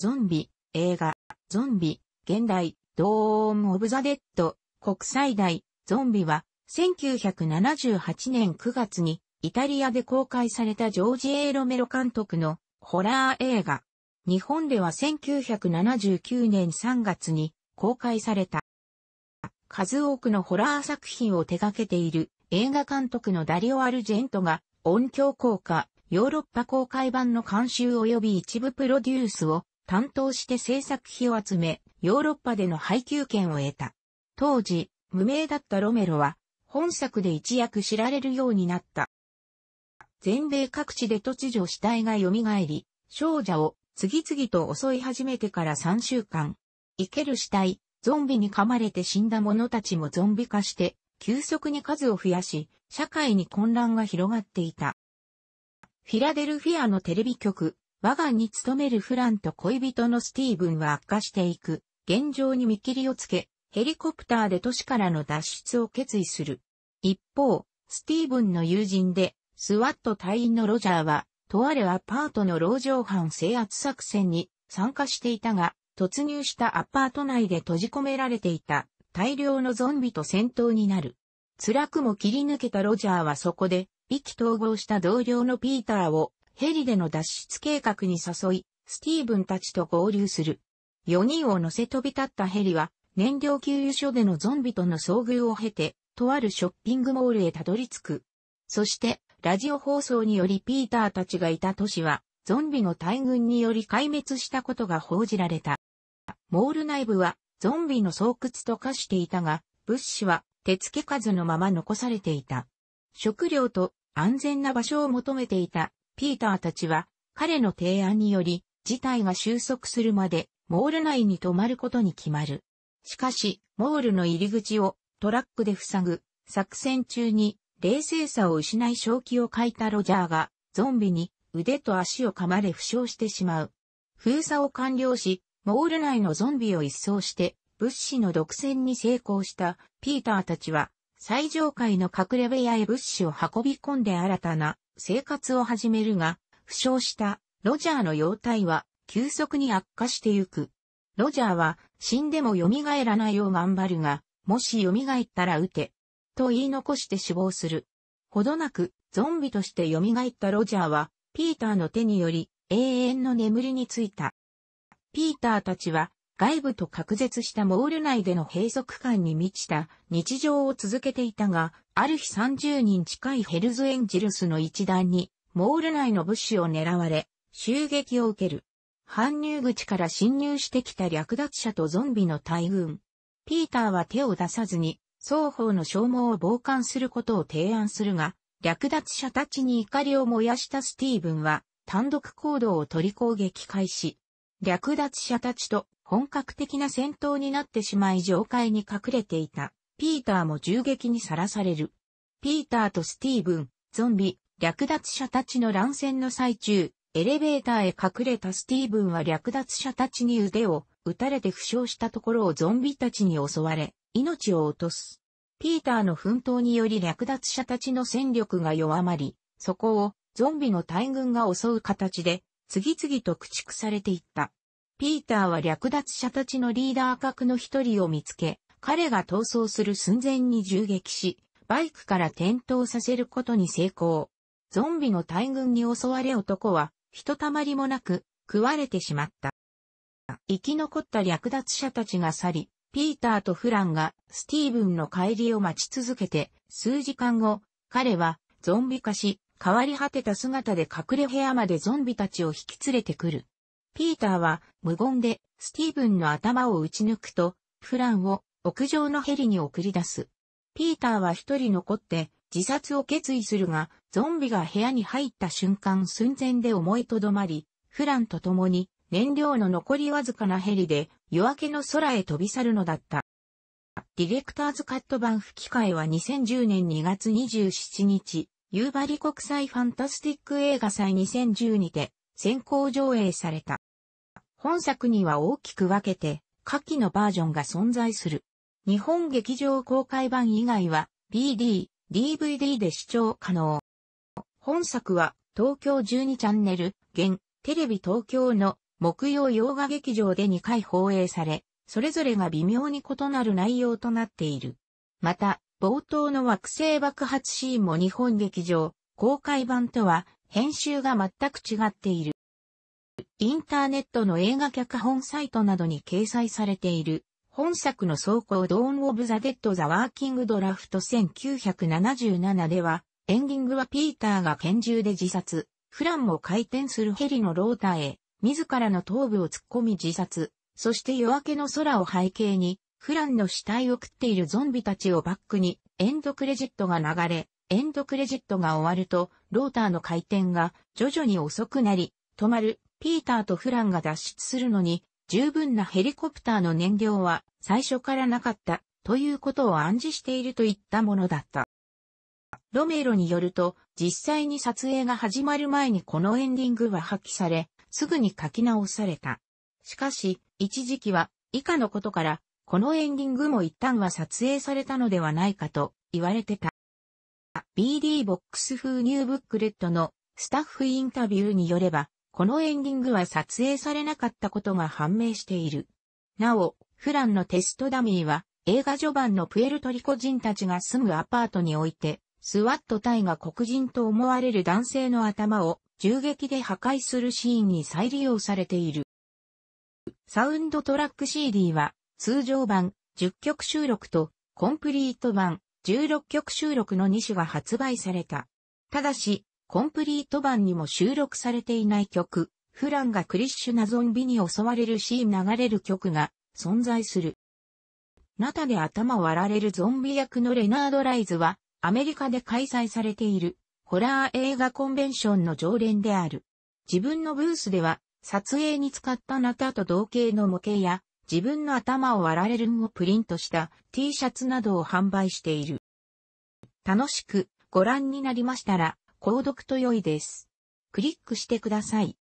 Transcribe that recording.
ゾンビ、映画、ゾンビ、現代、ドーム・オブ・ザ・デッド、国際大、ゾンビは、1978年9月に、イタリアで公開されたジョージ・エーロメロ監督のホラー映画。日本では1979年3月に公開された。数多くのホラー作品を手掛けている映画監督のダリオ・アルジェントが音響効果、ヨーロッパ公開版の監修及び一部プロデュースを担当して制作費を集め、ヨーロッパでの配給権を得た。当時、無名だったロメロは、本作で一躍知られるようになった。全米各地で突如死体が蘇り、少女を次々と襲い始めてから3週間。生ける死体、ゾンビに噛まれて死んだ者たちもゾンビ化して、急速に数を増やし、社会に混乱が広がっていた。フィラデルフィアのテレビ局、我がに勤めるフランと恋人のスティーブンは悪化していく。現状に見切りをつけ、ヘリコプターで都市からの脱出を決意する。一方、スティーブンの友人で、スワット隊員のロジャーは、とあるアパートの牢城犯制圧作戦に参加していたが、突入したアパート内で閉じ込められていた大量のゾンビと戦闘になる。辛くも切り抜けたロジャーはそこで、意気統合した同僚のピーターをヘリでの脱出計画に誘い、スティーブンたちと合流する。4人を乗せ飛び立ったヘリは、燃料給油所でのゾンビとの遭遇を経て、とあるショッピングモールへたどり着く。そして、ラジオ放送によりピーターたちがいた都市は、ゾンビの大群により壊滅したことが報じられた。モール内部は、ゾンビの巣窟と化していたが、物資は手付け数のまま残されていた。食料と安全な場所を求めていたピーターたちは、彼の提案により、事態は収束するまで、モール内に泊まることに決まる。しかし、モールの入り口をトラックで塞ぐ、作戦中に、冷静さを失い正気を欠いたロジャーが、ゾンビに腕と足を噛まれ負傷してしまう。封鎖を完了し、モール内のゾンビを一掃して、物資の独占に成功したピーターたちは、最上階の隠れ部屋へ物資を運び込んで新たな生活を始めるが、負傷したロジャーの容態は急速に悪化してゆく。ロジャーは死んでも蘇らないよう頑張るが、もし蘇ったら撃て、と言い残して死亡する。ほどなくゾンビとして蘇ったロジャーは、ピーターの手により永遠の眠りについた。ピーターたちは外部と隔絶したモール内での閉塞感に満ちた日常を続けていたが、ある日30人近いヘルズエンジルスの一団に、モール内の物資を狙われ、襲撃を受ける。搬入口から侵入してきた略奪者とゾンビの大群。ピーターは手を出さずに、双方の消耗を傍観することを提案するが、略奪者たちに怒りを燃やしたスティーブンは、単独行動を取り攻撃開始。略奪者たちと本格的な戦闘になってしまい上階に隠れていた。ピーターも銃撃にさらされる。ピーターとスティーブン、ゾンビ、略奪者たちの乱戦の最中、エレベーターへ隠れたスティーブンは略奪者たちに腕を撃たれて負傷したところをゾンビたちに襲われ、命を落とす。ピーターの奮闘により略奪者たちの戦力が弱まり、そこをゾンビの大軍が襲う形で、次々と駆逐されていった。ピーターは略奪者たちのリーダー格の一人を見つけ、彼が逃走する寸前に銃撃し、バイクから転倒させることに成功。ゾンビの大群に襲われ男は、ひとたまりもなく、食われてしまった。生き残った略奪者たちが去り、ピーターとフランがスティーブンの帰りを待ち続けて、数時間後、彼はゾンビ化し、変わり果てた姿で隠れ部屋までゾンビたちを引き連れてくる。ピーターは無言でスティーブンの頭を撃ち抜くと、フランを屋上のヘリに送り出す。ピーターは一人残って自殺を決意するが、ゾンビが部屋に入った瞬間寸前で思いとどまり、フランと共に燃料の残りわずかなヘリで夜明けの空へ飛び去るのだった。ディレクターズカット版吹き替えは2010年2月27日、夕張国際ファンタスティック映画祭2010にて先行上映された。本作には大きく分けて、下記のバージョンが存在する。日本劇場公開版以外は、BD、DVD で視聴可能。本作は、東京12チャンネル、現、テレビ東京の木曜洋画劇場で2回放映され、それぞれが微妙に異なる内容となっている。また、冒頭の惑星爆発シーンも日本劇場、公開版とは、編集が全く違っている。インターネットの映画脚本サイトなどに掲載されている、本作の走行ドーン・オブ・ザ・デッド・ザ・ワーキング・ドラフト1977では、エンディングはピーターが拳銃で自殺、フランも回転するヘリのローターへ、自らの頭部を突っ込み自殺、そして夜明けの空を背景に、フランの死体を食っているゾンビたちをバックに、エンドクレジットが流れ、エンドクレジットが終わると、ローターの回転が徐々に遅くなり、止まる、ピーターとフランが脱出するのに、十分なヘリコプターの燃料は最初からなかった、ということを暗示しているといったものだった。ロメロによると、実際に撮影が始まる前にこのエンディングは破棄され、すぐに書き直された。しかし、一時期は、以下のことから、このエンディングも一旦は撮影されたのではないかと言われてた。BD ボックス風ニューブックレットのスタッフインタビューによれば、このエンディングは撮影されなかったことが判明している。なお、フランのテストダミーは、映画序盤のプエルトリコ人たちが住むアパートにおいて、スワット隊が黒人と思われる男性の頭を銃撃で破壊するシーンに再利用されている。サウンドトラック CD は通常版10曲収録とコンプリート版16曲収録の2種が発売された。ただし、コンプリート版にも収録されていない曲、フランがクリッシュなゾンビに襲われるシーン流れる曲が存在する。ナタで頭割られるゾンビ役のレナード・ライズは、アメリカで開催されているホラー映画コンベンションの常連である。自分のブースでは、撮影に使ったナタと同型の模型や、自分の頭を割られるんをプリントした T シャツなどを販売している。楽しくご覧になりましたら、購読と良いです。クリックしてください。